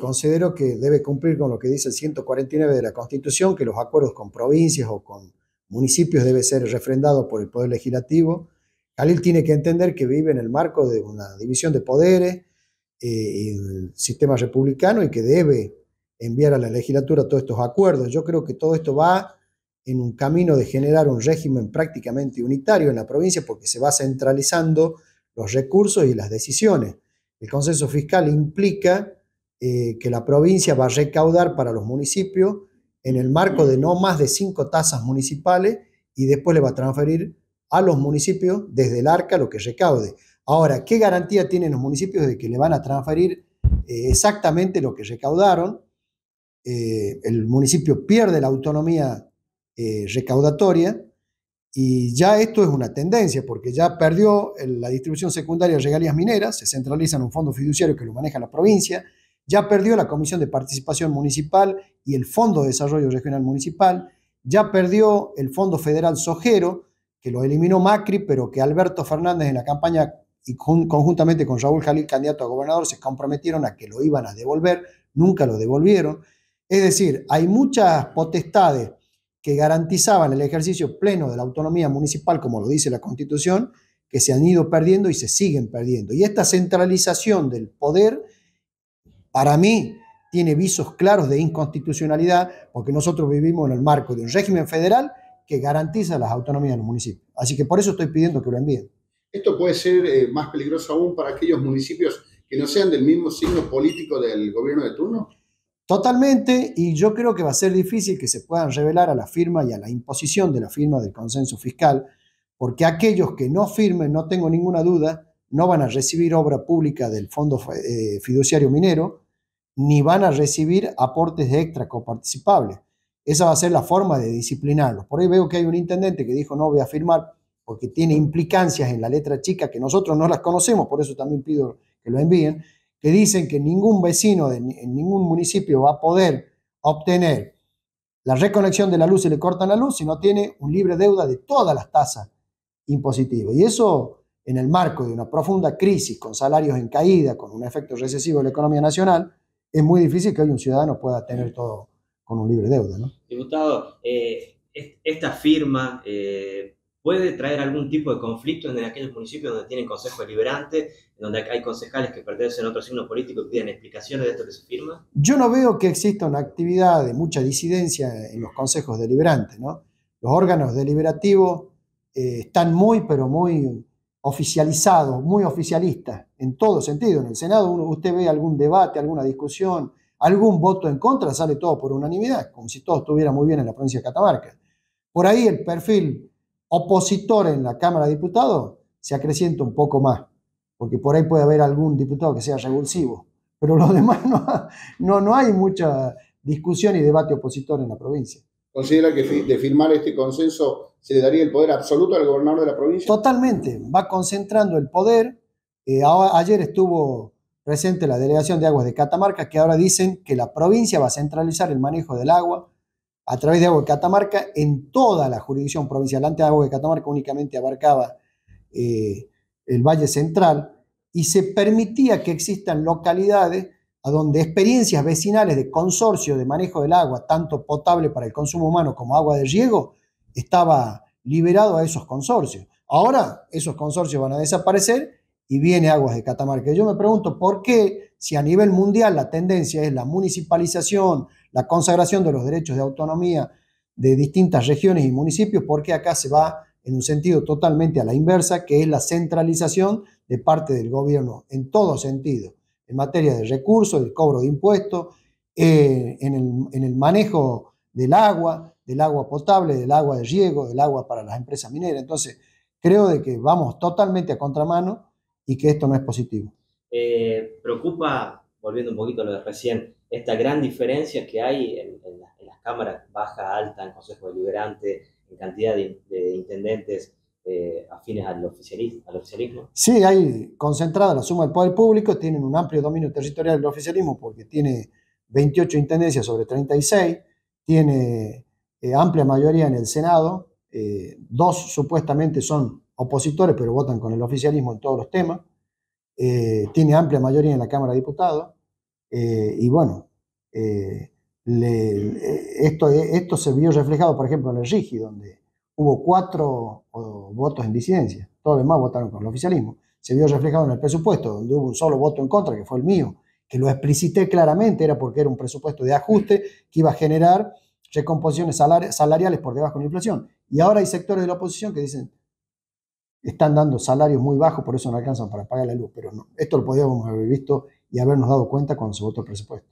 considero que debe cumplir con lo que dice el 149 de la Constitución, que los acuerdos con provincias o con municipios debe ser refrendados por el Poder Legislativo. Khalil tiene que entender que vive en el marco de una división de poderes eh, y el sistema republicano y que debe enviar a la legislatura todos estos acuerdos. Yo creo que todo esto va en un camino de generar un régimen prácticamente unitario en la provincia porque se va centralizando los recursos y las decisiones. El consenso fiscal implica eh, que la provincia va a recaudar para los municipios en el marco de no más de cinco tasas municipales y después le va a transferir a los municipios desde el arca lo que recaude. Ahora, ¿qué garantía tienen los municipios de que le van a transferir eh, exactamente lo que recaudaron? Eh, el municipio pierde la autonomía recaudatoria y ya esto es una tendencia porque ya perdió la distribución secundaria de regalías mineras, se centraliza en un fondo fiduciario que lo maneja la provincia, ya perdió la Comisión de Participación Municipal y el Fondo de Desarrollo Regional Municipal, ya perdió el Fondo Federal Sojero, que lo eliminó Macri, pero que Alberto Fernández en la campaña y conjuntamente con Raúl Jalil, candidato a gobernador, se comprometieron a que lo iban a devolver, nunca lo devolvieron. Es decir, hay muchas potestades que garantizaban el ejercicio pleno de la autonomía municipal, como lo dice la Constitución, que se han ido perdiendo y se siguen perdiendo. Y esta centralización del poder para mí tiene visos claros de inconstitucionalidad, porque nosotros vivimos en el marco de un régimen federal que garantiza las autonomías de los municipios. Así que por eso estoy pidiendo que lo envíen. Esto puede ser eh, más peligroso aún para aquellos municipios que no sean del mismo signo político del gobierno de turno. Totalmente, y yo creo que va a ser difícil que se puedan revelar a la firma y a la imposición de la firma del consenso fiscal, porque aquellos que no firmen, no tengo ninguna duda, no van a recibir obra pública del Fondo eh, Fiduciario Minero, ni van a recibir aportes de extra coparticipables. Esa va a ser la forma de disciplinarlos. Por ahí veo que hay un intendente que dijo no voy a firmar porque tiene implicancias en la letra chica que nosotros no las conocemos, por eso también pido que lo envíen, que dicen que ningún vecino en ningún municipio va a poder obtener la reconexión de la luz y le cortan la luz si no tiene un libre deuda de todas las tasas impositivas. Y eso en el marco de una profunda crisis con salarios en caída, con un efecto recesivo en la economía nacional, es muy difícil que hoy un ciudadano pueda tener todo con un libre deuda. Diputado, eh, esta firma eh, puede traer algún tipo de conflicto en aquellos municipios donde tienen consejo deliberante, donde hay concejales que pertenecen a otro signo político y piden explicaciones de esto que se firma. Yo no veo que exista una actividad de mucha disidencia en los consejos deliberantes. ¿no? Los órganos deliberativos eh, están muy, pero muy oficializado, muy oficialista, en todo sentido. En el Senado uno, usted ve algún debate, alguna discusión, algún voto en contra, sale todo por unanimidad, como si todo estuviera muy bien en la provincia de Catamarca. Por ahí el perfil opositor en la Cámara de Diputados se acrecienta un poco más, porque por ahí puede haber algún diputado que sea revulsivo, pero los demás no, no, no hay mucha discusión y debate opositor en la provincia. ¿Considera que de firmar este consenso se le daría el poder absoluto al gobernador de la provincia? Totalmente, va concentrando el poder. Eh, ayer estuvo presente la delegación de aguas de Catamarca, que ahora dicen que la provincia va a centralizar el manejo del agua a través de Agua de Catamarca en toda la jurisdicción provincial. Antes Agua de Catamarca únicamente abarcaba eh, el Valle Central y se permitía que existan localidades a donde experiencias vecinales de consorcio de manejo del agua, tanto potable para el consumo humano como agua de riego, estaba liberado a esos consorcios. Ahora esos consorcios van a desaparecer y viene Aguas de Catamarca. Yo me pregunto por qué, si a nivel mundial la tendencia es la municipalización, la consagración de los derechos de autonomía de distintas regiones y municipios, por qué acá se va en un sentido totalmente a la inversa, que es la centralización de parte del gobierno en todo sentido en materia de recursos, el cobro de impuestos, eh, en, el, en, el, manejo del agua, del agua potable, del agua de riego, del agua para las empresas mineras. Entonces, creo de que vamos totalmente a contramano y que esto no es positivo. Eh, preocupa, volviendo un poquito a lo de recién, esta gran diferencia que hay en, las cámaras baja, alta, en Consejo Deliberante, en cantidad de intendentes eh, afines al oficialismo, Sí, hay concentrada la suma del poder público, tienen un amplio dominio territorial del oficialismo porque tiene 28 intendencias sobre 36, tiene eh, amplia mayoría en el Senado, eh, dos supuestamente son opositores, pero votan con el oficialismo en todos los temas, tiene amplia mayoría en la Cámara de Diputados, y bueno, esto, esto se vio reflejado, por ejemplo, en el RIGI, donde hubo cuatro votos en disidencia, todos los demás votaron con el oficialismo. Se vio reflejado en el presupuesto, donde hubo un solo voto en contra, que fue el mío, que lo explicité claramente, era porque era un presupuesto de ajuste que iba a generar recomposiciones salariales por debajo de la inflación. Y ahora hay sectores de la oposición que dicen, están dando salarios muy bajos, por eso no alcanzan para pagar la luz, pero esto lo podíamos haber visto y habernos dado cuenta cuando se votó el presupuesto.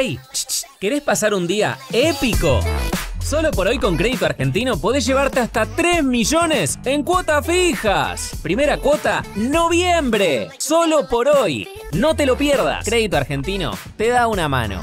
¡Hey! ¿Querés pasar un día épico? Solo por hoy con Crédito Argentino podés llevarte hasta 3 millones en cuotas fijas. Primera cuota, noviembre. Solo por hoy. No te lo pierdas. Crédito Argentino te da una mano.